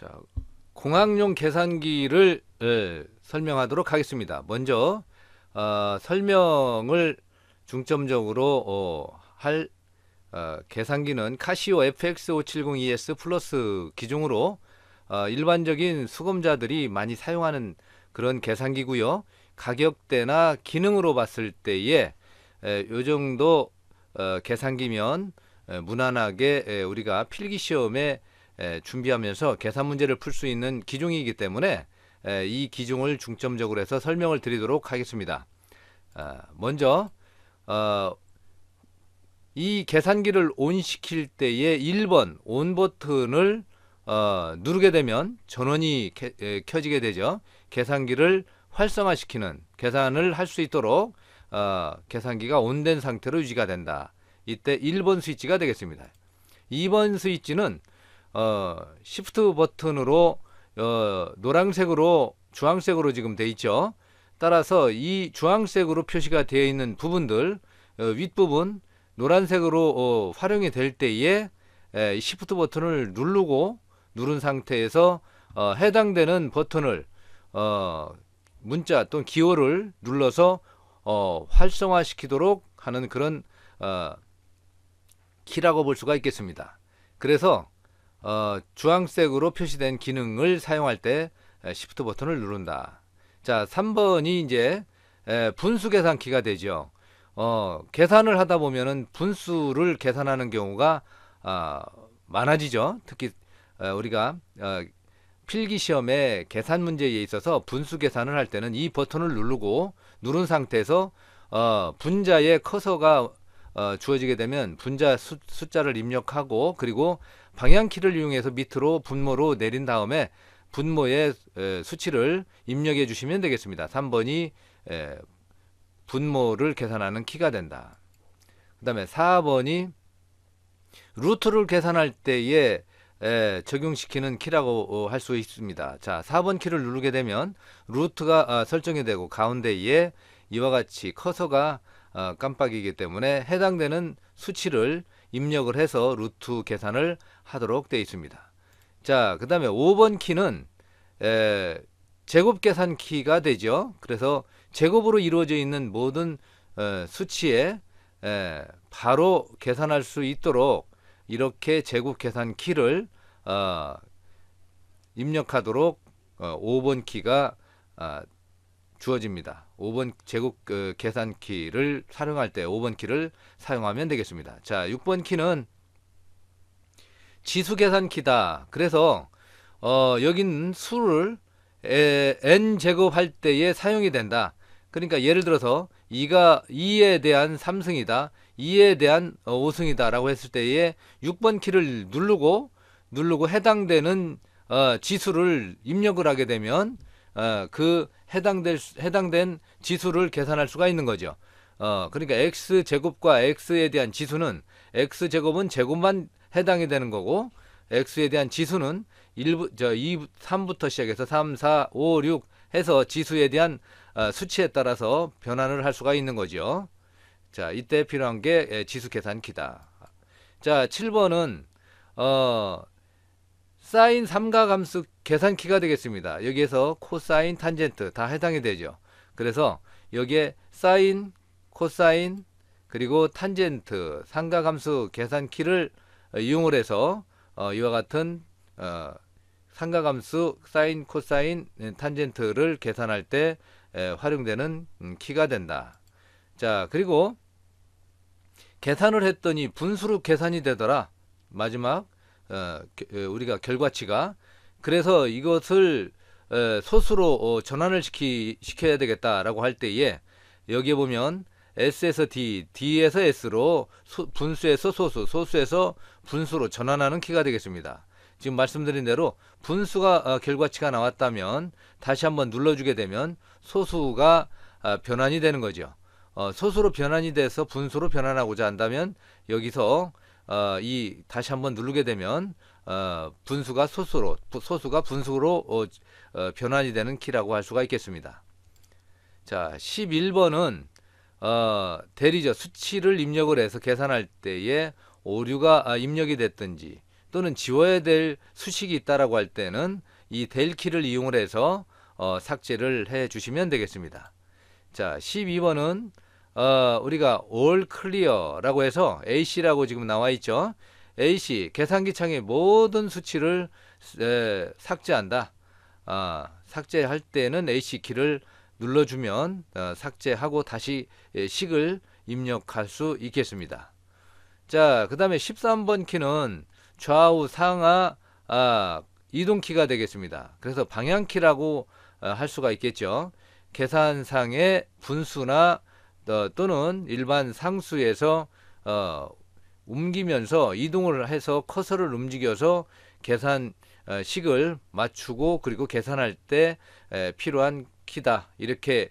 자, 공학용 계산기를 예, 설명하도록 하겠습니다. 먼저 어, 설명을 중점적으로 어, 할 어, 계산기는 카시오 f x 5 7 0 e s 플러스 기종으로 어, 일반적인 수검자들이 많이 사용하는 그런 계산기고요. 가격대나 기능으로 봤을 때에 에, 예, 요 정도 어, 계산기면 에, 예, 무난하게 에, 예, 우리가 필기 시험에 준비하면서 계산 문제를 풀 수 있는 기종이기 때문에 이 기종을 중점적으로 해서 설명을 드리도록 하겠습니다. 아, 먼저 어, 이 계산기를 온시킬 때에 1번 온 버튼을 어, 누르게 되면 전원이 켜지게 되죠. 계산기를 활성화시키는 계산을 할 수 있도록 어, 계산기가 온된 상태로 유지가 된다. 이때 1번 스위치가 되겠습니다. 2번 스위치는 어, 시프트 버튼으로 어, 노란색으로 주황색으로 지금 돼 있죠. 따라서 이 주황색으로 표시가 되어 있는 부분들 어, 윗부분 노란색으로 어, 활용이 될 때에 에, 시프트 버튼을 누르고 누른 상태에서 어, 해당되는 버튼을 어, 문자 또는 기호를 눌러서 어, 활성화시키도록 하는 그런 어, 키라고 볼 수가 있겠습니다. 그래서 어, 주황색으로 표시된 기능을 사용할 때 시프트 버튼을 누른다. 자, 3번이 이제 분수 계산키가 되죠. 어, 계산을 하다 보면은 분수를 계산하는 경우가 어, 많아지죠. 특히 어, 우리가 어, 필기 시험에 계산 문제에 있어서 분수 계산을 할 때는 이 버튼을 누르고 누른 상태에서 어, 분자의 커서가 어, 주어지게 되면 분자 수, 숫자를 입력하고 그리고 방향키를 이용해서 밑으로 분모로 내린 다음에 분모의 수치를 입력해 주시면 되겠습니다. 3번이 분모를 계산하는 키가 된다. 그 다음에 4번이 루트를 계산할 때에 적용시키는 키라고 어, 할수 있습니다. 자, 4번 키를 누르게 되면 루트가 아, 설정이 되고 가운데에 이와 같이 커서가 아, 깜빡이기 때문에 해당되는 수치를 입력을 해서 루트 계산을 하도록 되어 있습니다. 자, 그 다음에 5번 키는 에, 제곱 계산 키가 되죠. 그래서 제곱으로 이루어져 있는 모든 에, 어, 수치에 에, 바로 계산할 수 있도록 이렇게 제곱 계산 키를 어, 입력하도록 어, 5번 키가 어, 주어집니다. 5번 제곱 어, 계산 키를 사용할 때 5번 키를 사용하면 되겠습니다. 자, 6번 키는 지수 계산키다. 그래서 어, 여긴 수를 에, n 제곱할 때에 사용이 된다. 그러니까 예를 들어서 2가 2에 대한 3승이다. 2에 대한 5승이다 어, 라고 했을 때에 6번 키를 누르고 누르고 해당되는 어, 지수를 입력을 하게 되면 어, 그 해당될 해당된 지수를 계산할 수가 있는 거죠. 어, 그러니까 x 제곱과 x에 대한 지수는 x 제곱은 제곱만 해당이 되는 거고 x에 대한 지수는 1부 저 2, 3부터 시작해서 3, 4, 5, 6 해서 지수에 대한 어, 수치에 따라서 변환을 할 수가 있는 거죠. 자, 이때 필요한 게 예, 지수 계산기다. 자, 7번은 어 사인 삼가감수 계산키가 되겠습니다. 여기에서 코사인, 탄젠트 다 해당이 되죠. 그래서 여기에 사인, 코사인, 그리고 탄젠트, 삼가감수 계산키를 이용을 해서 어, 이와 같은 어, 상가감수 사인 코사인 탄젠트를 계산할 때 에, 활용되는 음, 키가 된다. 자 그리고 계산을 했더니 분수로 계산이 되더라. 마지막 어, 게, 우리가 결과치가 그래서 이것을 에, 소수로 어, 전환을 시키, 시켜야 되겠다라고 할 때에 여기에 보면 S에서 D, D에서 S로 소, 분수에서 소수, 소수에서 분수로 전환하는 키가 되겠습니다. 지금 말씀드린 대로 분수가 어, 결과치가 나왔다면 다시 한번 눌러주게 되면 소수가 어, 변환이 되는 거죠. 어, 소수로 변환이 돼서 분수로 변환하고자 한다면 여기서 이 다시 한번 누르게 되면 분수가 소수로 소수가 분수로 변환이 되는 키라고 할 수가 있겠습니다. 자, 11번은 대리죠. 수치를 입력을 해서 계산할 때에 오류가 아, 입력이 됐든지 또는 지워야 될 수식이 있다라고 할 때는 이 del 키를 이용을 해서 어, 삭제를 해 주시면 되겠습니다. 자, 12번은 어, 우리가 all clear라고 해서 AC라고 지금 나와 있죠. AC 계산기 창의 모든 수치를 에, 삭제한다. 아, 삭제할 때는 AC 키를 눌러주면 어, 삭제하고 다시 예, 식을 입력할 수 있겠습니다. 자, 그 다음에 13번 키는 좌우 상하 아, 이동키가 되겠습니다. 그래서 방향키라고 아, 어, 할 수가 있겠죠. 계산상의 분수나 어, 또는 일반 상수에서 어, 옮기면서 이동을 해서 커서를 움직여서 계산식을 어, 맞추고 그리고 계산할 때 필요한 키다 이렇게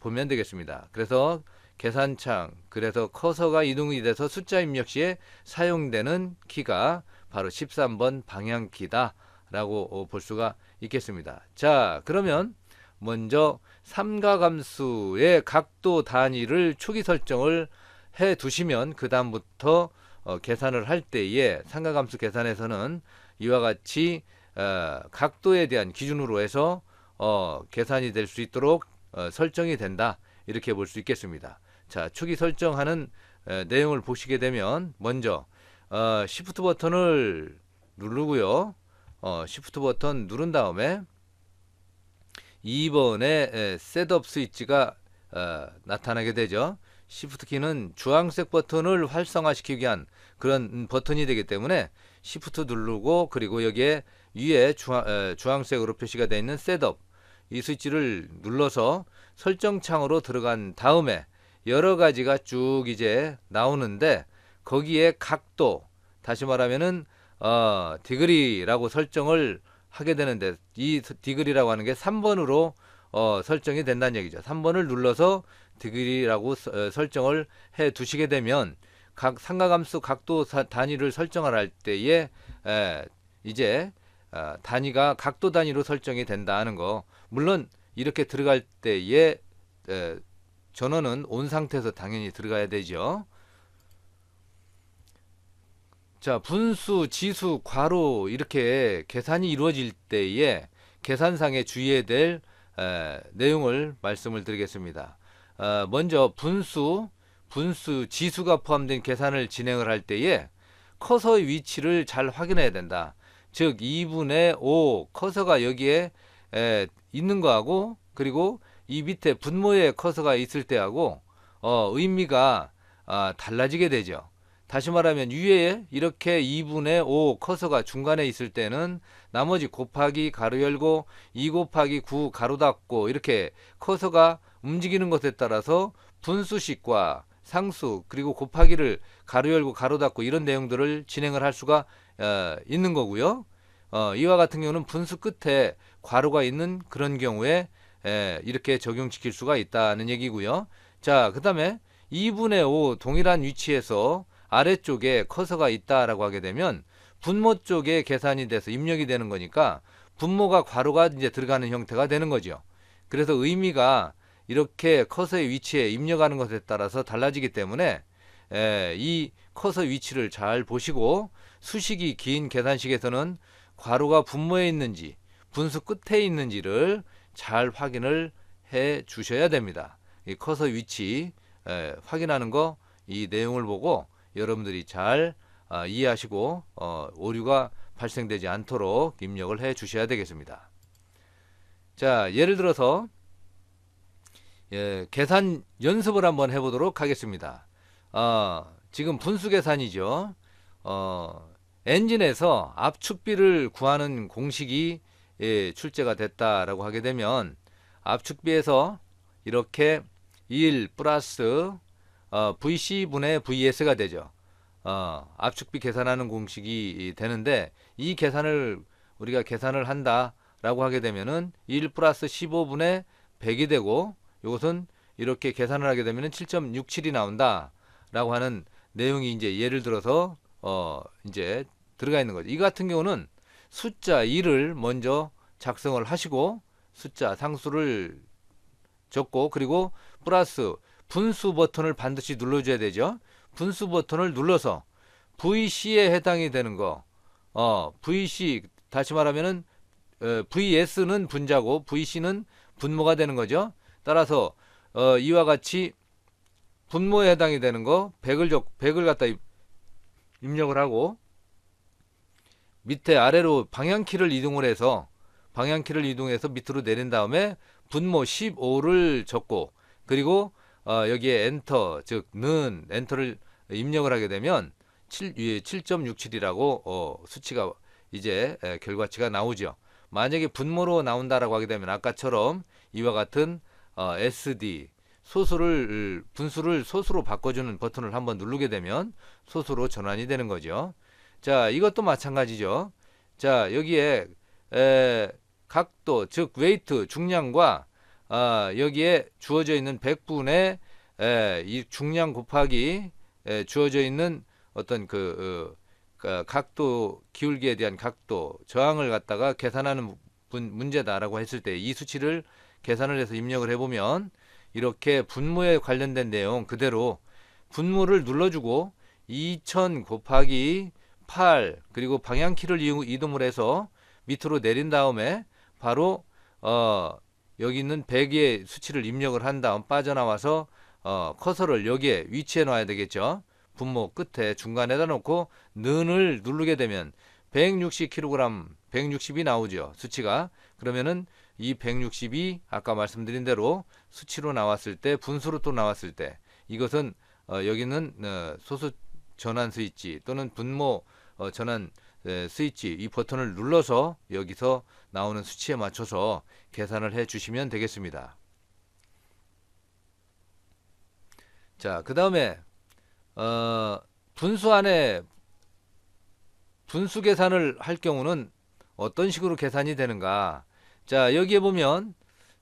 보면 되겠습니다. 그래서 계산창 그래서 커서가 이동이 돼서 숫자 입력 시에 사용되는 키가 바로 13번 방향키다 라고 어, 볼 수가 있겠습니다. 자 그러면 먼저 삼가함수의 각도 단위를 초기 설정을 해 두시면 그 다음부터 어, 계산을 할 때에 삼가함수 계산에서는 이와 같이 어, 각도에 대한 기준으로 해서 어, 계산이 될 수 있도록 어, 설정이 된다 이렇게 볼 수 있겠습니다. 자, 축이 설정하는 에, 내용을 보시게 되면 먼저 어, 시프트 버튼을 누르고요. 어, 시프트 버튼 누른 다음에 2번에 에, 셋업 스위치가 어, 나타나게 되죠. 시프트 키는 주황색 버튼을 활성화시키기 위한 그런 버튼이 되기 때문에 시프트 누르고 그리고 여기에 위에 주황, 색으로 표시가 되어 있는 셋업 이 스위치를 눌러서 설정 창으로 들어간 다음에 여러 가지가 쭉 이제 나오는데 거기에 각도 다시 말하면은 어, 디그리라고 설정을 하게 되는데 이 디그리라고 하는 게 3번으로 어, 설정이 된다는 얘기죠. 3번을 눌러서 디그리라고 서, 어, 설정을 해 두시게 되면 각 상가감수 각도 사, 단위를 설정을 할 때에 에, 이제 어, 단위가 각도 단위로 설정이 된다는 거. 물론 이렇게 들어갈 때에 에, 전원은 온 상태에서 당연히 들어가야 되죠. 자, 분수, 지수, 괄호 이렇게 계산이 이루어질 때에 계산상에 주의해야 될 에, 내용을 말씀을 드리겠습니다. 어, 먼저 분수, 분수, 지수가 포함된 계산을 진행을 할 때에 커서의 위치를 잘 확인해야 된다. 즉 2분의 5 커서가 여기에 에, 있는 거하고 그리고 이 밑에 분모의 커서가 있을 때하고 어, 의미가 어, 달라지게 되죠. 다시 말하면 위에 이렇게 2분의 5 커서가 중간에 있을 때는 나머지 곱하기 가로 열고 2 곱하기 9 가로 닫고 이렇게 커서가 움직이는 것에 따라서 분수식과 상수 그리고 곱하기를 가로 열고 가로 닫고 이런 내용들을 진행을 할 수가 어, 있는 거고요. 어, 이와 같은 경우는 분수 끝에 괄호가 있는 그런 경우에 예, 이렇게 적용시킬 수가 있다는 얘기고요. 자, 그 다음에 2분의 5 동일한 위치에서 아래쪽에 커서가 있다라고 하게 되면 분모 쪽에 계산이 돼서 입력이 되는 거니까 분모가 괄호가 이제 들어가는 형태가 되는 거죠. 그래서 의미가 이렇게 커서의 위치에 입력하는 것에 따라서 달라지기 때문에 에, 예, 이 커서 위치를 잘 보시고 수식이 긴 계산식에서는 괄호가 분모에 있는지 분수 끝에 있는지를 잘 확인을 해 주셔야 됩니다. 이 커서 위치 에, 확인하는 거 이 내용을 보고 여러분들이 잘 어, 이해하시고 어, 오류가 발생되지 않도록 입력을 해 주셔야 되겠습니다. 자 예를 들어서 예, 계산 연습을 한번 해보도록 하겠습니다. 어, 지금 분수 계산이죠. 어, 엔진에서 압축비를 구하는 공식이 예, 출제가 됐다라고 하게 되면 압축비에서 이렇게 1 플러스 어, VC분의 VS가 되죠. 어, 압축비 계산하는 공식이 되는데 이 계산을 우리가 계산을 한다라고 하게 되면은 1 플러스 15분의 100이 되고 이것은 이렇게 계산을 하게 되면은 7.67이 나온다라고 하는 내용이 이제 예를 들어서 어 이제 들어가 있는 거죠. 이 같은 경우는 숫자 1을 먼저 작성을 하시고 숫자 상수를 적고 그리고 플러스 분수 버튼을 반드시 눌러줘야 되죠. 분수 버튼을 눌러서 VC에 해당이 되는 거, 어, VC 다시 말하면은 어, VS는 분자고 VC는 분모가 되는 거죠. 따라서 어, 이와 같이 분모에 해당이 되는 거 100을 적 100을 갖다 입력을 하고 밑에 아래로 방향키를 이동을 해서 방향키를 이동해서 밑으로 내린 다음에 분모 15를 적고 그리고 어, 여기에 엔터 즉 는 엔터를 입력을 하게 되면 7, 7.67이라고 어, 수치가 이제 에, 결과치가 나오죠. 만약에 분모로 나온다라고 하게 되면 아까처럼 이와 같은 어, SD 소수를 분수를 소수로 바꿔주는 버튼을 한번 누르게 되면 소수로 전환이 되는 거죠. 자, 이것도 마찬가지죠. 자, 여기에 에, 각도, 즉 웨이트, 중량과 아, 여기에 주어져 있는 100분의 에, 이 중량 곱하기 에, 주어져 있는 어떤 그 어, 각도 기울기에 대한 각도 저항을 갖다가 계산하는 문, 문제다라고 했을 때 이 수치를 계산을 해서 입력을 해보면 이렇게 분모에 관련된 내용 그대로 분모를 눌러주고 2000 곱하기 8 그리고 방향키를 이동을 해서 밑으로 내린 다음에 바로 어, 여기 있는 100의 수치를 입력을 한 다음 빠져나와서 어, 커서를 여기에 위치해 놔야 되겠죠. 분모 끝에 중간에다 놓고 는을 누르게 되면 160kg, 160이 나오죠. 수치가. 그러면은 이 160이 아까 말씀드린 대로 수치로 나왔을 때 분수로 또 나왔을 때 이것은 어, 여기는 어, 소수 전환 스위치 또는 분모 어, 전환 에, 스위치 이 버튼을 눌러서 여기서 나오는 수치에 맞춰서 계산을 해 주시면 되겠습니다. 자, 그 다음에 어, 분수 안에 분수 계산을 할 경우는 어떤 식으로 계산이 되는가? 자, 여기에 보면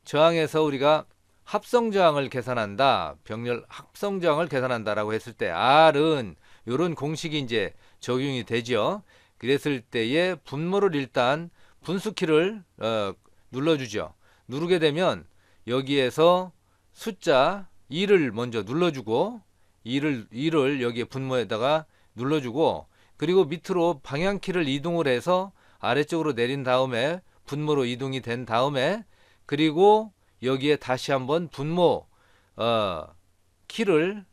저항에서 우리가 합성 저항을 계산한다. 병렬 합성 저항을 계산한다라고 했을 때 R은 요런 공식이 이제 적용이 되죠. 그랬을 때에 분모를 일단 분수키를 어, 눌러주죠. 누르게 되면 여기에서 숫자 2를 먼저 눌러주고 2를, 2를 여기에 분모에다가 눌러주고 그리고 밑으로 방향키를 이동을 해서 아래쪽으로 내린 다음에 분모로 이동이 된 다음에 그리고 여기에 다시 한번 분모 어, 키를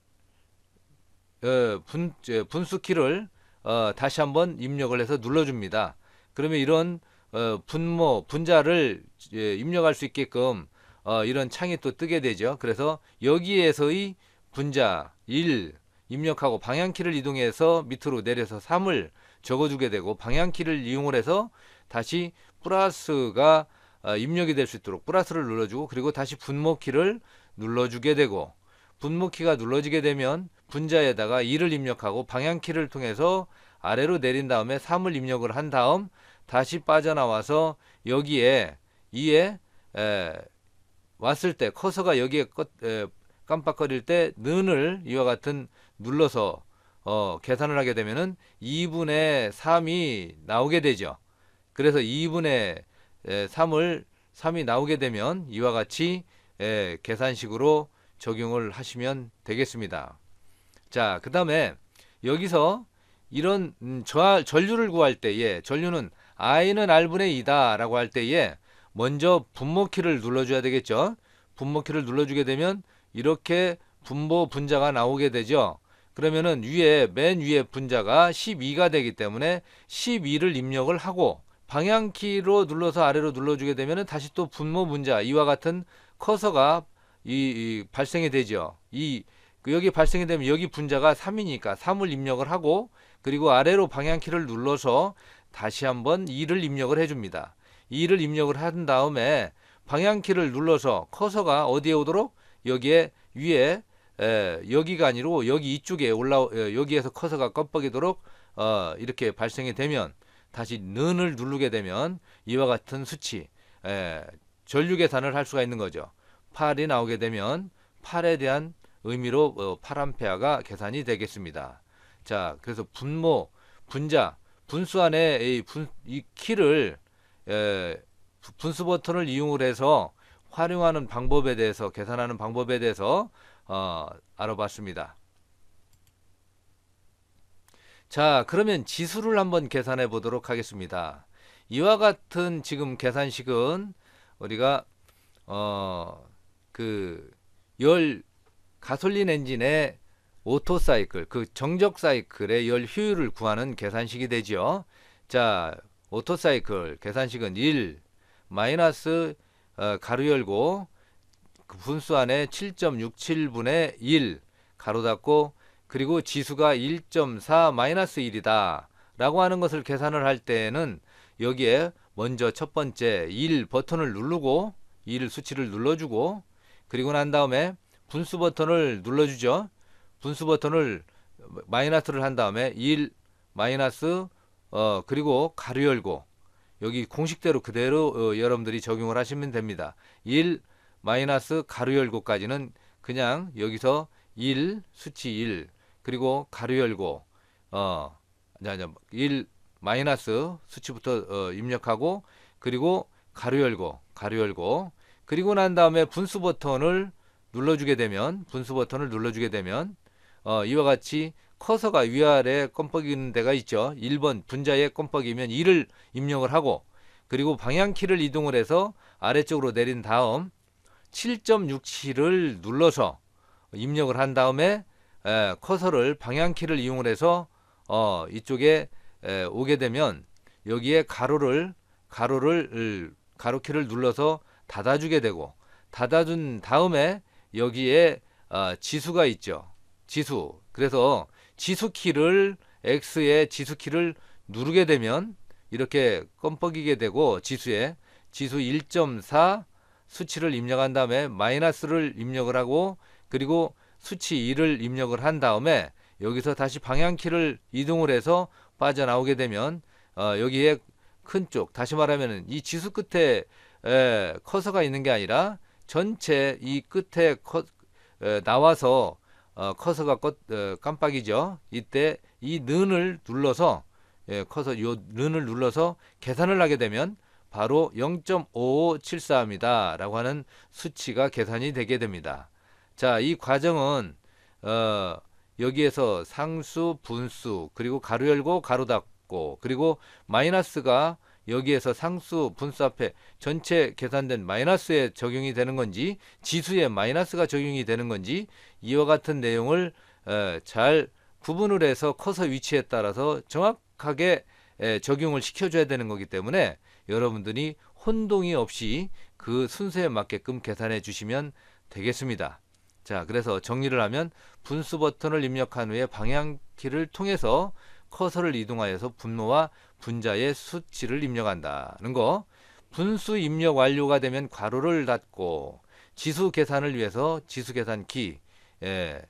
어, 분, 분수 키를 어, 다시 한번 입력을 해서 눌러줍니다. 그러면 이런 어, 분모, 분자를 예, 입력할 수 있게끔 어, 이런 창이 또 뜨게 되죠. 그래서 여기에서의 분자 1 입력하고 방향키를 이동해서 밑으로 내려서 3을 적어주게 되고 방향키를 이용을 해서 다시 플러스가 어, 입력이 될 수 있도록 플러스를 눌러주고 그리고 다시 분모키를 눌러주게 되고 분모키가 눌러지게 되면 분자에다가 2를 입력하고 방향키를 통해서 아래로 내린 다음에 3을 입력을 한 다음 다시 빠져나와서 여기에 2에 에, 왔을 때 커서가 여기에 껏, 에, 깜빡거릴 때 는을 이와 같은 눌러서 어, 계산을 하게 되면은 2분의 3이 나오게 되죠. 그래서 2분의 3을 3이 나오게 되면 이와 같이 에, 계산식으로 적용을 하시면 되겠습니다. 자, 그 다음에 여기서 이런 음, 저, 하 전류를 구할 때에 전류는 i는 r분의 2다 라고 할 때에 먼저 분모키를 눌러줘야 되겠죠. 분모키를 눌러주게 되면 이렇게 분모 분자가 나오게 되죠. 그러면은 위에 맨 위에 분자가 12가 되기 때문에 12를 입력을 하고 방향키로 눌러서 아래로 눌러주게 되면은 다시 또 분모 분자 이와 같은 커서가 이, 이 발생이 되죠. 이그 여기 발생이 되면 여기 분자가 3이니까 3을 입력을 하고 그리고 아래로 방향키를 눌러서 다시 한번 2를 입력을 해줍니다. 2를 입력을 한 다음에 방향키를 눌러서 커서가 어디에 오도록 여기에 위에 에, 여기가 아니고 여기 이쪽에 올라 에, 어, 여기에서 커서가 껍벅이도록 어, 이렇게 발생이 되면 다시 는을 누르게 되면 이와 같은 수치 에, 전류 계산을 할 수가 있는 거죠. 8이 나오게 되면 8에 대한 의미로 어, 파란페아가 계산이 되겠습니다. 자, 그래서 분모, 분자, 분수 안에 이, 분, 이 키를 에, 분수 버튼을 이용을 해서 활용하는 방법에 대해서 계산하는 방법에 대해서 어, 알아봤습니다. 자, 그러면 지수를 한번 계산해 보도록 하겠습니다. 이와 같은 지금 계산식은 우리가 어, 그열 가솔린 엔진의 오토 사이클, 그 정적 사이클의 열 효율을 구하는 계산식이 되지요. 자, 오토 사이클 계산식은 1 마이너스 어, 가로 열고 그 분수 안에 7.67분의 1 가로 닫고 그리고 지수가 1.4 마이너스 1이다 라고 하는 것을 계산을 할 때에는 여기에 먼저 첫 번째 1 버튼을 누르고 1 수치를 눌러주고 그리고 난 다음에 분수 버튼을 눌러주죠. 분수 버튼을 마이너스를 한 다음에 1 마이너스 어 그리고 가로 열고 여기 공식대로 그대로 어, 여러분들이 적용을 하시면 됩니다. 1 마이너스 가로 열고까지는 그냥 여기서 1 수치 1 그리고 가로 열고 어 아니 1 마이너스 수치부터 어, 입력하고 그리고 가로 열고 가로 열고 그리고 난 다음에 분수 버튼을 눌러주게 되면 분수 버튼을 눌러주게 되면 어, 이와 같이 커서가 위아래 껌뻑이는 데가 있죠. 1번 분자에 껌뻑이면 2를 입력을 하고 그리고 방향키를 이동을 해서 아래쪽으로 내린 다음 7.67을 눌러서 입력을 한 다음에 에, 커서를 방향키를 이용을 해서 어, 이쪽에 에, 오게 되면 여기에 가로를 가로를 가로키를 눌러서 닫아주게 되고 닫아준 다음에 여기에 아, 지수가 있죠. 지수. 그래서 지수 키를 x의 지수 키를 누르게 되면 이렇게 껌뻑이게 되고 지수에 지수 1.4 수치를 입력한 다음에 마이너스를 입력을 하고 그리고 수치 2를 입력을 한 다음에 여기서 다시 방향키를 이동을 해서 빠져나오게 되면 어, 여기에 큰 쪽 다시 말하면 이 지수 끝에 에, 커서가 있는 게 아니라 전체 이 끝에 컷, 에, 나와서 어, 커서가 껐, 어, 깜빡이죠. 이때 이 는을 눌러서 예, 커서 요 는을 눌러서 계산을 하게 되면 바로 0.5574입니다. 라고 하는 수치가 계산이 되게 됩니다. 자, 이 과정은 어, 여기에서 상수, 분수, 그리고 가로 열고 가로 닫고 그리고 마이너스가 여기에서 상수 분수 앞에 전체 계산된 마이너스에 적용이 되는 건지 지수에 마이너스가 적용이 되는 건지 이와 같은 내용을 어, 잘 구분을 해서 커서 위치에 따라서 정확하게 적용을 시켜줘야 되는 거기 때문에 여러분들이 혼동이 없이 그 순서에 맞게끔 계산해 주시면 되겠습니다. 자, 그래서 정리를 하면 분수 버튼을 입력한 후에 방향키를 통해서 커서를 이동하여서 분모와 분자의 수치를 입력한다는 거. 분수 입력 완료가 되면 괄호를 닫고 지수 계산을 위해서 지수 계산키를 예,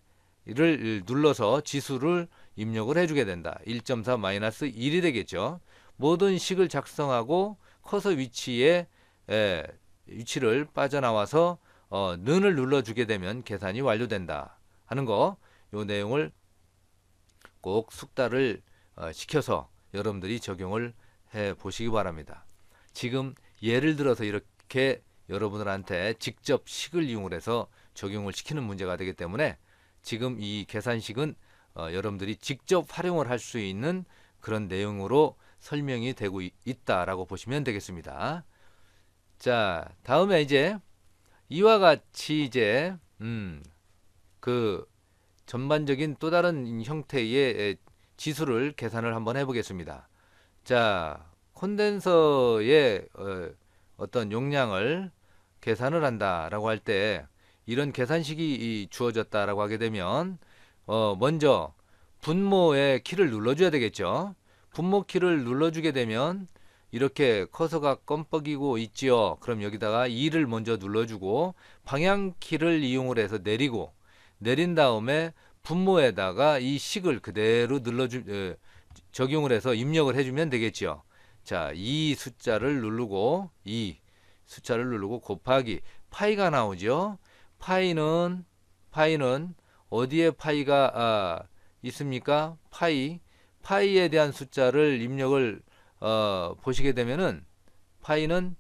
눌러서 지수를 입력을 해주게 된다. 1.4 마이너스 1이 되겠죠. 모든 식을 작성하고 커서 위치에 예, 위치를 빠져나와서 어, 는을 눌러주게 되면 계산이 완료된다 하는 거. 요 내용을 꼭 숙달을 어, 시켜서 여러분들이 적용을 해 보시기 바랍니다. 지금 예를 들어서 이렇게 여러분들한테 직접 식을 이용을 해서 적용을 시키는 문제가 되기 때문에 지금 이 계산식은 어, 여러분들이 직접 활용을 할 수 있는 그런 내용으로 설명이 되고 있, 있다라고 보시면 되겠습니다. 자, 다음에 이제 이와 같이 이제 음, 그 전반적인 또 다른 형태의 지수를 계산을 한번 해보겠습니다. 자, 콘덴서의 어, 어떤 용량을 계산을 한다라고 할 때 이런 계산식이 주어졌다라고 하게 되면 어 먼저 분모의 키를 눌러줘야 되겠죠. 분모 키를 눌러주게 되면 이렇게 커서가 껌뻑이고 있지요. 그럼 여기다가 2를 먼저 눌러주고 방향 키를 이용을 해서 내리고 내린 다음에 분모에다가 이 식을 그대로 눌러주 에, 어, 적용을 해서 입력을 해주면 되겠죠 자, 이 숫자를 누르고 이 숫자를 누르고 곱하기 파이가 나오죠. 파이는 파이는 어디에 파이가 아, 있습니까? 파이 파이에 대한 숫자를 입력을 어, 보시게 되면은 파이는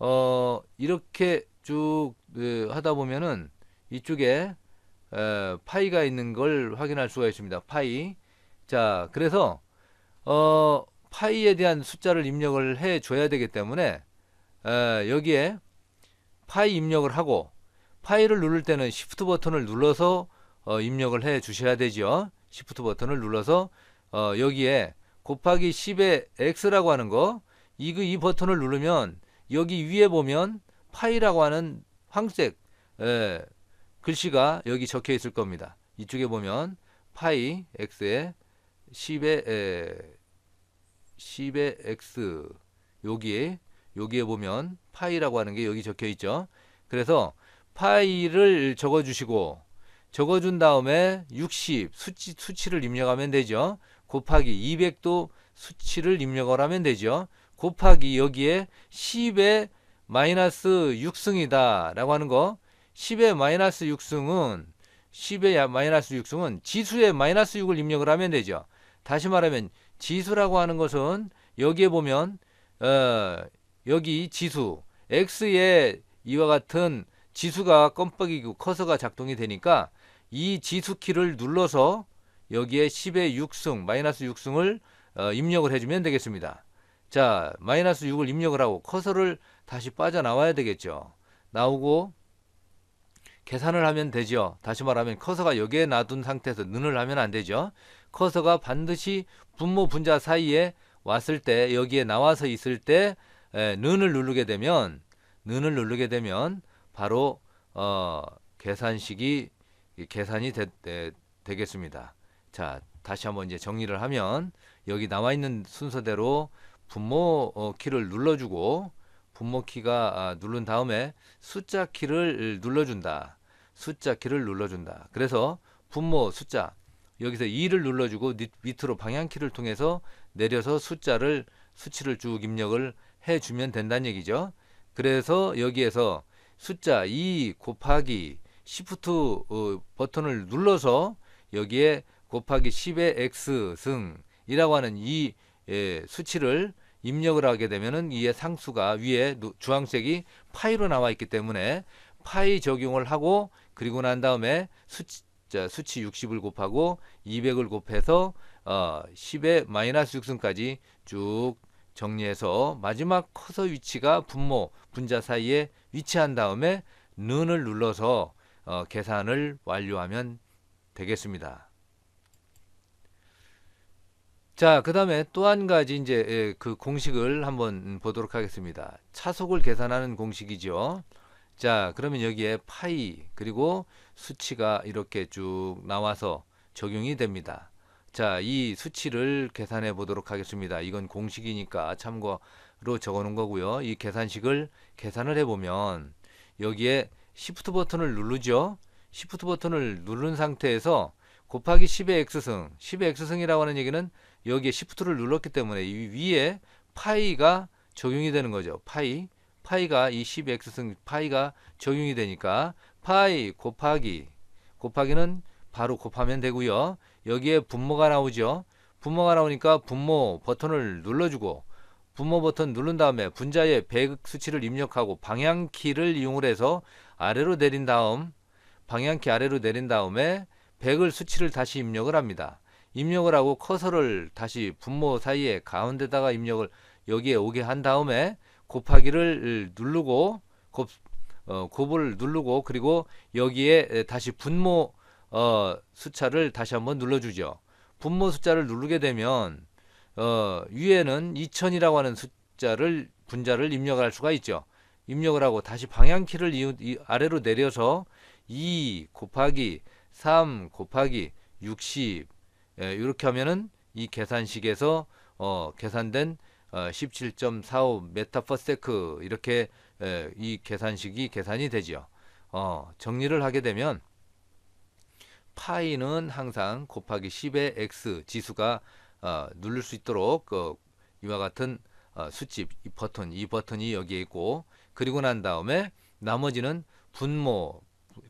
어, 이렇게 쭉 으, 어, 하다 보면은 이쪽에 어, 파이가 있는 걸 확인할 수가 있습니다. 파이. 자, 그래서 어, 파이에 대한 숫자를 입력을 해 줘야 되기 때문에 어, 여기에 파이 입력을 하고 파이를 누를 때는 시프트 버튼을 눌러서 어, 입력을 해 주셔야 되죠. 시프트 버튼을 눌러서 어, 여기에 곱하기 10의 x라고 하는 거 이거 그 이 버튼을 누르면 여기 위에 보면 파이라고 하는 황색 에, 글씨가 여기 적혀 있을 겁니다. 이쪽에 보면 파이 x의 10의 에, 10의 x 여기에 여기에 보면 파이라고 하는 게 여기 적혀 있죠. 그래서 파이를 적어 주시고 적어 준 다음에 60 수치 수치를 입력하면 되죠. 곱하기 200도 수치를 입력을 하면 되죠. 곱하기 여기에 10의 마이너스 6승이다 라고 하는 거 10의 마이너스 6승은 10의 마이너스 6승은 지수에 마이너스 6을 입력을 하면 되죠. 다시 말하면 지수라고 하는 것은 여기에 보면 어, 여기 지수 x의 이와 같은 지수가 껌뻑이고 커서가 작동이 되니까 이 지수 키를 눌러서 여기에 10의 6승 마이너스 6승을 어, 입력을 해주면 되겠습니다. 자 마이너스 6을 입력을 하고 커서를 다시 빠져나와야 되겠죠. 나오고 계산을 하면 되죠. 다시 말하면 커서가 여기에 놔둔 상태에서 눈을 하면 안 되죠. 커서가 반드시 분모 분자 사이에 왔을 때 여기에 나와서 있을 때 에, 눈을 누르게 되면 눈을 누르게 되면 바로 어, 계산식이 계산이 되, 에, 되겠습니다. 자 다시 한번 이제 정리를 하면 여기 나와 있는 순서대로 분모 어, 키를 눌러주고 분모 키가 아, 누른 다음에 숫자 키를 눌러준다. 숫자 키를 눌러준다. 그래서 분모 숫자 여기서 2를 눌러주고 밑으로 방향키를 통해서 내려서 숫자를 수치를 쭉 입력을 해주면 된다는 얘기죠. 그래서 여기에서 숫자 2 곱하기 시프트 어, 버튼을 눌러서 여기에 곱하기 10의 x승이라고 하는 이 예, 수치를 입력을 하게 되면은 이의 상수가 위에 주황색이 파이로 나와 있기 때문에 파이 적용을 하고 그리고 난 다음에 수치 자, 수치 60을 곱하고 200을 곱해서 어, 10의 마이너스 6승까지 쭉 정리해서 마지막 커서 위치가 분모, 분자 사이에 위치한 다음에 눈을 눌러서 어, 계산을 완료하면 되겠습니다. 자, 그 다음에 또 한 가지 이제 예, 그 공식을 한번 보도록 하겠습니다. 차속을 계산하는 공식이죠. 자 그러면 여기에 파이 그리고 수치가 이렇게 쭉 나와서 적용이 됩니다 자 이 수치를 계산해 보도록 하겠습니다 이건 공식이니까 참고로 적어 놓은 거고요 이 계산식을 계산을 해 보면 여기에 시프트 버튼을 누르죠 시프트 버튼을 누른 상태에서 곱하기 10의 x승 10의 x승이라고 하는 얘기는 여기에 시프트를 눌렀기 때문에 이 위에 파이가 적용이 되는 거죠 파이 파이가 이 12x승 파이가 적용이 되니까 파이 곱하기 곱하기는 바로 곱하면 되고요. 여기에 분모가 나오죠. 분모가 나오니까 분모 버튼을 눌러주고 분모 버튼 누른 다음에 분자의 배극 수치를 입력하고 방향키를 이용을 해서 아래로 내린 다음 방향키 아래로 내린 다음에 배글 수치를 다시 입력을 합니다. 입력을 하고 커서를 다시 분모 사이에 가운데다가 입력을 여기에 오게 한 다음에 곱하기를 누르고 곱, 어, 곱을 누르고 그리고 여기에 다시 분모 어, 숫자를 다시 한번 눌러주죠. 분모 숫자를 누르게 되면 어, 위에는 2000이라고 하는 숫자를 분자를 입력할 수가 있죠. 입력을 하고 다시 방향키를 이, 이, 아래로 내려서 2 곱하기 3 곱하기 60 예, 이렇게 하면은 이 계산식에서 어, 계산된 어, 17.45 메타 퍼세크 이렇게 에, 이 계산식이 계산이 되지요. 어, 정리를 하게 되면 파이는 항상 곱하기 10의 x 지수가 어, 누를 수 있도록 어, 이와 같은 어, 수치 이 버튼 이 버튼이 여기에 있고 그리고 난 다음에 나머지는 분모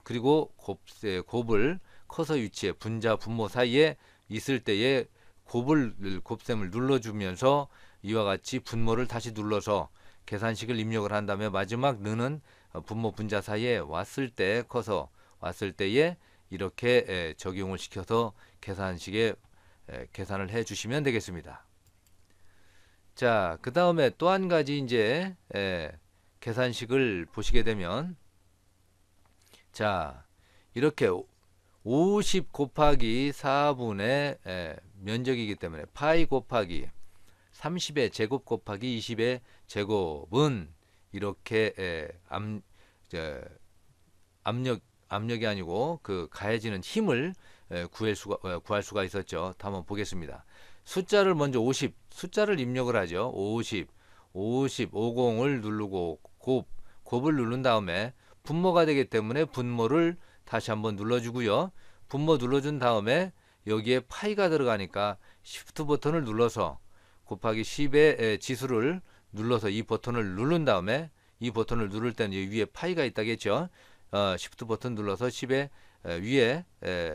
그리고 곱세 곱을 커서 유치해 분자 분모 사이에 있을 때에 곱을 곱셈을 눌러주면서 이와 같이 분모를 다시 눌러서 계산식을 입력을 한 다음에 마지막 는은 어, 분모 분자 사이에 왔을 때 커서 왔을 때에 이렇게 적용을 시켜서 계산식에 계산을 해 주시면 되겠습니다. 자, 그 다음에 또 한 가지 이제 계산식을 보시게 되면 자, 이렇게 50 곱하기 4분의 면적이기 때문에 파이 곱하기 30의 제곱 곱하기 20의 제곱은 이렇게 에, 암, 에, 압력 압력이 아니고 그 가해지는 힘을 에, 구할 수가 에, 어, 구할 수가 있었죠. 한번 보겠습니다. 숫자를 먼저 50 숫자를 입력을 하죠. 50 50 50을 누르고 곱 곱을 누른 다음에 분모가 되기 때문에 분모를 다시 한번 눌러주고요. 분모 눌러준 다음에 여기에 파이가 들어가니까 시프트 버튼을 눌러서 곱하기 10의 지수를 눌러서 이 버튼을 누른 다음에 이 버튼을 누를 때는 위에 파이가 있다겠죠. 어, s h i 버튼 눌러서 10의 위에 에,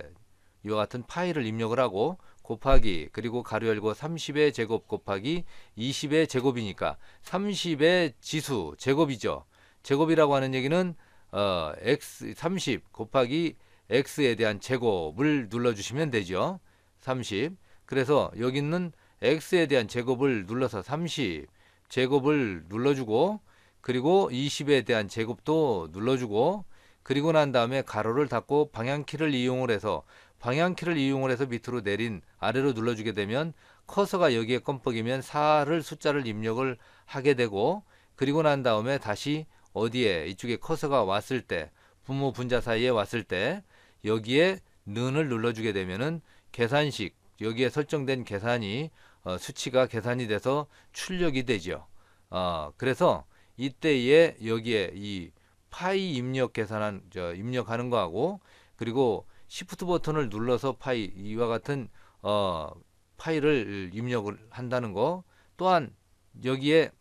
이와 같은 파이를 입력을 하고 곱하기 그리고 가로 열고 30의 제곱 곱하기 20의 제곱이니까 30의 지수 제곱이죠. 제곱이라고 하는 얘기는 어, x 30 곱하기 x에 대한 제곱을 눌러주시면 되죠. 30. 그래서 여기 있는 x에 대한 제곱을 눌러서 30 제곱을 눌러주고 그리고 20에 대한 제곱도 눌러주고 그리고 난 다음에 가로를 닫고 방향키를 이용을 해서 방향키를 이용을 해서 밑으로 내린 아래로 눌러주게 되면 커서가 여기에 껌뻑이면 4를 숫자를 입력을 하게 되고 그리고 난 다음에 다시 어디에 이쪽에 커서가 왔을 때부모 분자 사이에 왔을 때 여기에 는을 눌러주게 되면은 계산식 여기에 설정된 계산이 어, 수치가 계산이 돼서 출력이 되죠. 어, 그래서 이때에 여기에 이 파이 입력 계산한 저 입력하는 거하고 그리고 시프트 버튼을 눌러서 파이 이와 같은 어, 파일을 입력을 한다는 거 또한 여기에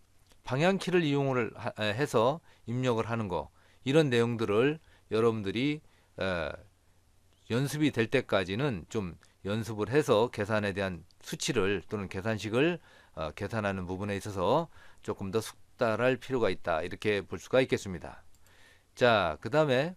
방향키를 이용을 하, 해서 입력을 하는 거 이런 내용들을 여러분들이 에, 연습이 될 때까지는 좀 연습을 해서 계산에 대한 수치를 또는 계산식을 어, 계산하는 부분에 있어서 조금 더 숙달할 필요가 있다 이렇게 볼 수가 있겠습니다. 자, 그 다음에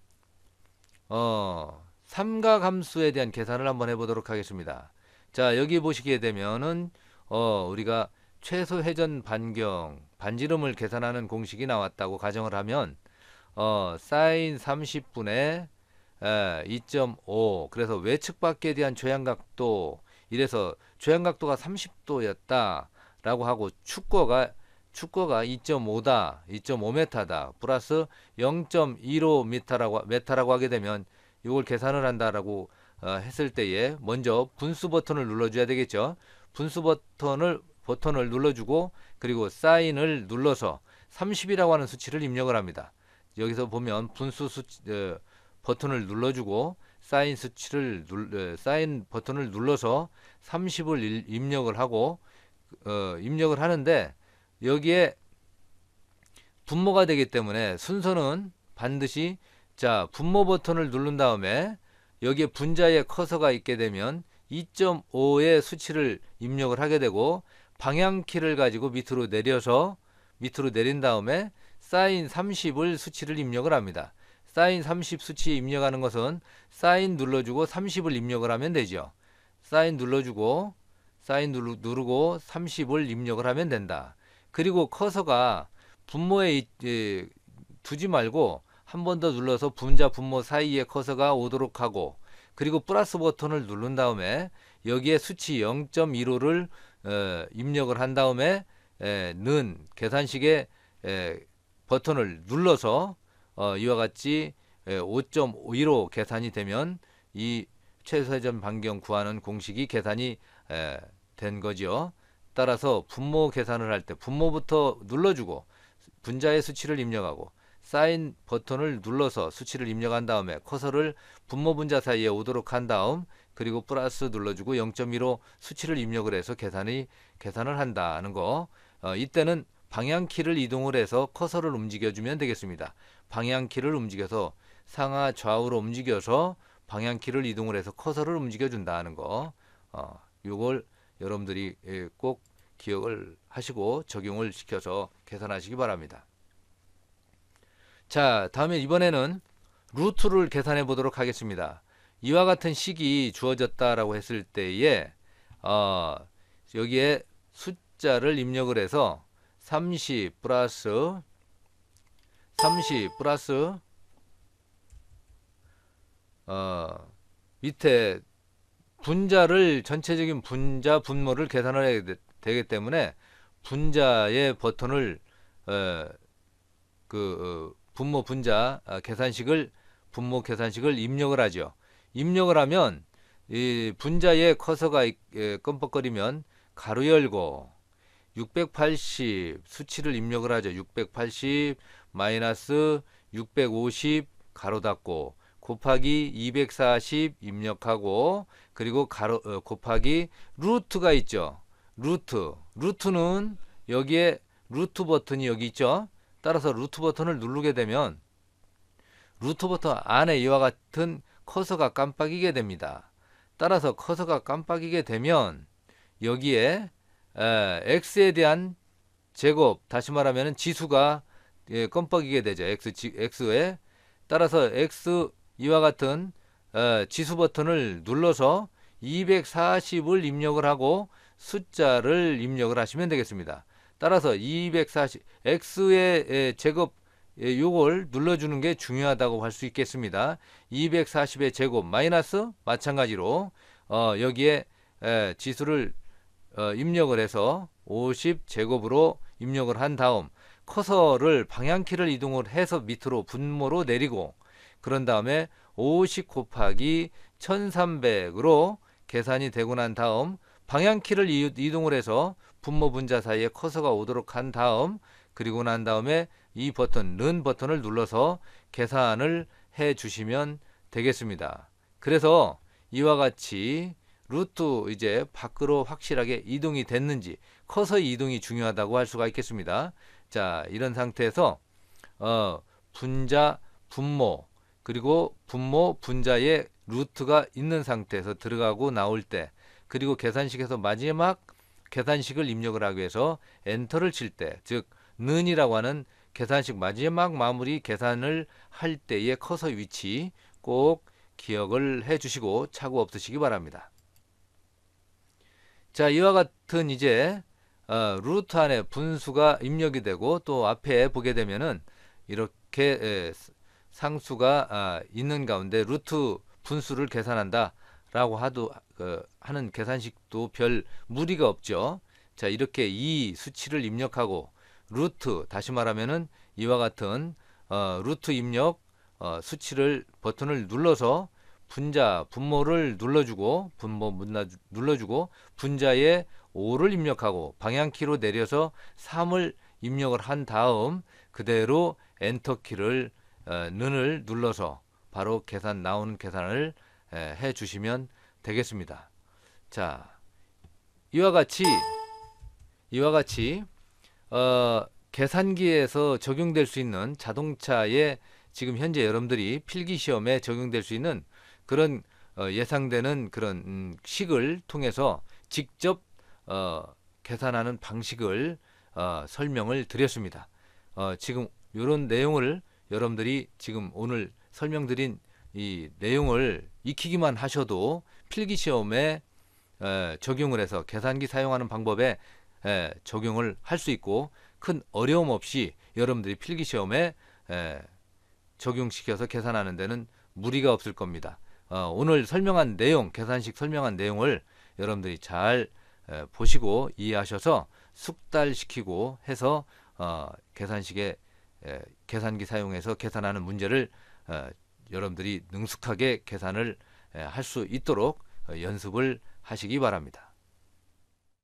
어, 삼가감수에 대한 계산을 한번 해보도록 하겠습니다. 자, 여기 보시게 되면은 어, 우리가 최소 회전 반경 반지름을 계산하는 공식이 나왔다고 가정을 하면 어, 사인 30분의 2.5 예, 그래서 외측 밖에 대한 조향각도 이래서 조향각도가 30도였다 라고 하고 축거가 축거가 2.5다 2.5m다 플러스 0.15m라고 메타라고 하게 되면 이걸 계산을 한다라고 어, 했을 때에 먼저 분수 버튼을 눌러줘야 되겠죠 분수 버튼을 버튼을 눌러주고 그리고 사인을 눌러서 30이라고 하는 수치를 입력을 합니다 여기서 보면 분수 수치 어, 버튼을 눌러주고 사인 수치를 어, 사인 버튼을 눌러서 30을 입력을 하고 어, 입력을 하는데 여기에 분모가 되기 때문에 순서는 반드시 자 분모 버튼을 누른 다음에 여기에 분자의 커서가 있게 되면 2.5의 수치를 입력을 하게 되고 방향키를 가지고 밑으로 내려서 밑으로 내린 다음에 사인 30을 수치를 입력을 합니다. 사인 30 수치 입력하는 것은 사인 눌러주고 30을 입력을 하면 되죠. 사인 눌러주고 사인 누르고 30을 입력을 하면 된다. 그리고 커서가 분모에 예, 두지 말고 한 번 더 눌러서 분자 분모 사이에 커서가 오도록 하고 그리고 플러스 버튼을 누른 다음에 여기에 수치 0.15를 어, 입력을 한 다음에 예, 는 계산식에 예, 버튼을 눌러서 어, 이와 같이 5.5로 예, 계산이 되면 이 최소회전 반경 구하는 공식이 계산이 에, 예, 된 거지요. 따라서 분모 계산을 할 때 분모부터 눌러주고 분자의 수치를 입력하고 사인 버튼을 눌러서 수치를 입력한 다음에 커서를 분모 분자 사이에 오도록 한 다음 그리고 플러스 눌러주고 0.2로 수치를 입력을 해서 계산이 계산을 한다는 거. 어, 이때는 방향키를 이동을 해서 커서를 움직여주면 되겠습니다. 방향키를 움직여서 상하 좌우로 움직여서 방향키를 이동을 해서 커서를 움직여 준다는 거이 어, 요걸 여러분들이 예, 꼭 기억을 하시고 적용을 시켜서 계산하시기 바랍니다. 자 다음에 이번에는 루트를 계산해 보도록 하겠습니다. 이와 같은 식이 주어졌다라고 했을 때에 어, 여기에 숫자를 입력을 해서 30 플러스 30 플러스 어 밑에 분자를 전체적인 분자 분모를 계산을 해야 되, 되기 때문에 분자의 버튼을 어, 그 어, 분모 분자 아, 계산식을 분모 계산식을 입력을 하죠. 입력을 하면 이 분자의 커서가 예, 껌뻑거리면 가로 열고 680 수치를 입력을 하죠. 680 마이너스 650 가로 닫고 곱하기 240 입력하고 그리고 가로 어, 곱하기 루트가 있죠. 루트. 루트는 여기에 루트 버튼이 여기 있죠. 따라서 루트 버튼을 누르게 되면 루트 버튼 안에 이와 같은 커서가 깜빡이게 됩니다. 따라서 커서가 깜빡이게 되면 여기에 에, x에 대한 제곱 다시 말하면 지수가 예, 껌뻑이게 되죠. X, X에 따라서 X 이와 같은 어, 지수 버튼을 눌러서 240을 입력을 하고 숫자를 입력을 하시면 되겠습니다. 따라서 240 x의 제곱 요걸 눌러주는 게 중요하다고 할 수 있겠습니다. 240의 제곱 마이너스 마찬가지로 어, 여기에 에, 지수를 어, 입력을 해서 50 제곱으로 입력을 한 다음 커서를 방향키를 이동을 해서 밑으로 분모로 내리고 그런 다음에 50 곱하기 1300으로 계산이 되고 난 다음 방향키를 이동을 해서 분모 분자 사이에 커서가 오도록 한 다음 그리고 난 다음에 이 버튼 른 버튼을 눌러서 계산을 해 주시면 되겠습니다. 그래서 이와 같이 루트 이제 밖으로 확실하게 이동이 됐는지 커서 이동이 중요하다고 할 수가 있겠습니다. 자, 이런 상태에서 어, 분자, 분모, 그리고 분모, 분자의 루트가 있는 상태에서 들어가고 나올 때 그리고 계산식에서 마지막 계산식을 입력을 하기 위해서 엔터를 칠 때, 즉 는이라고 하는 계산식 마지막 마무리 계산을 할 때의 커서 위치 꼭 기억을 해 주시고 차고 없으시기 바랍니다. 자, 이와 같은 이제 어, 루트 안에 분수가 입력이 되고 또 앞에 보게 되면은 이렇게 에, 예, 상수가 아, 있는 가운데 루트 분수를 계산한다 라고 하도 어, 하는 계산식도 별 무리가 없죠 자 이렇게 이 수치를 입력하고 루트 다시 말하면은 이와 같은 어, 루트 입력 어, 수치를 버튼을 눌러서 분자 분모를 눌러주고 분모 문나 눌러주고 분자의 5를 입력하고 방향키로 내려서 3을 입력을 한 다음 그대로 엔터키를 어, 눈을 눌러서 바로 계산 나오는 계산을 해 주시면 되겠습니다. 자 이와 같이 이와 같이 어, 계산기에서 적용될 수 있는 자동차의 지금 현재 여러분들이 필기 시험에 적용될 수 있는 그런 어, 예상되는 그런 음, 식을 통해서 직접 어, 계산하는 방식을 어, 설명을 드렸습니다. 어, 지금 이런 내용을 여러분들이 지금 오늘 설명드린 이 내용을 익히기만 하셔도 필기 시험에 에, 적용을 해서 계산기 사용하는 방법에 에, 적용을 할 수 있고 큰 어려움 없이 여러분들이 필기 시험에 에, 적용시켜서 계산하는 데는 무리가 없을 겁니다. 어, 오늘 설명한 내용, 계산식 설명한 내용을 여러분들이 잘 보시고 이해하셔서 숙달시키고 해서 어, 계산식에 에, 계산기 사용해서 계산하는 문제를 에, 어, 여러분들이 능숙하게 계산을 할 수 있도록 어, 연습을 하시기 바랍니다.